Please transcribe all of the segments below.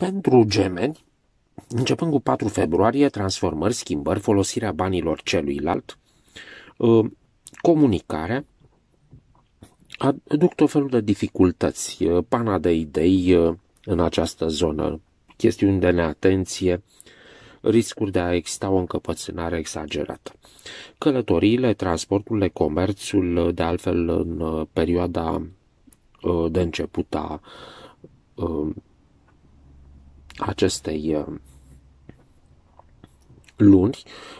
Pentru gemeni, începând cu 4 februarie, transformări, schimbări, folosirea banilor celuilalt, ă, comunicarea, aduc tot felul de dificultăți, ă, pana de idei ă, în această zonă, chestiuni de neatenție, riscuri de a exista o încăpățânare exagerată. Călătoriile, transporturile, comerțul, de altfel în perioada de început a acestei uh, luni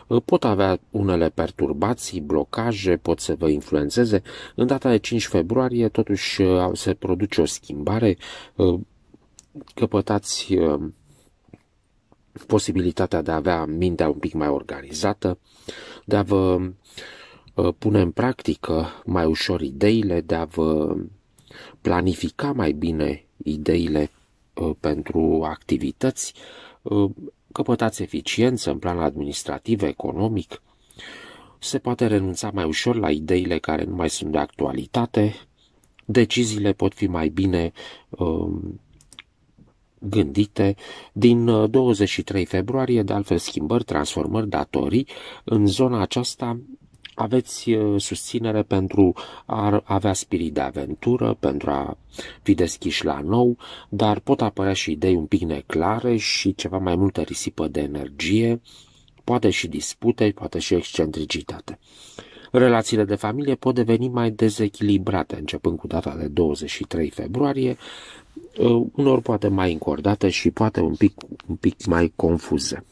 uh, pot avea unele perturbații, blocaje, pot să vă influențeze. În data de 5 februarie totuși uh, se produce o schimbare, căpătați posibilitatea de a avea mintea un pic mai organizată, de a vă pune în practică mai ușor ideile, de a vă planifica mai bine ideile Uh, pentru activități, uh, căpătați eficiență în plan administrativ, economic, se poate renunța mai ușor la ideile care nu mai sunt de actualitate, deciziile pot fi mai bine um, gândite. Din 23 uh, februarie, de altfel, schimbări, transformări, datorii, în zona aceasta aveți uh, susținere pentru a avea spirit de aventură, pentru a fi deschiși la nou, dar pot apărea și idei un pic neclare și ceva mai multă risipă de energie, poate și dispute, poate și excentricitate. Relațiile de familie pot deveni mai dezechilibrate, începând cu data de 23 februarie, uh, unor poate mai încordate și poate un pic, un pic mai confuze.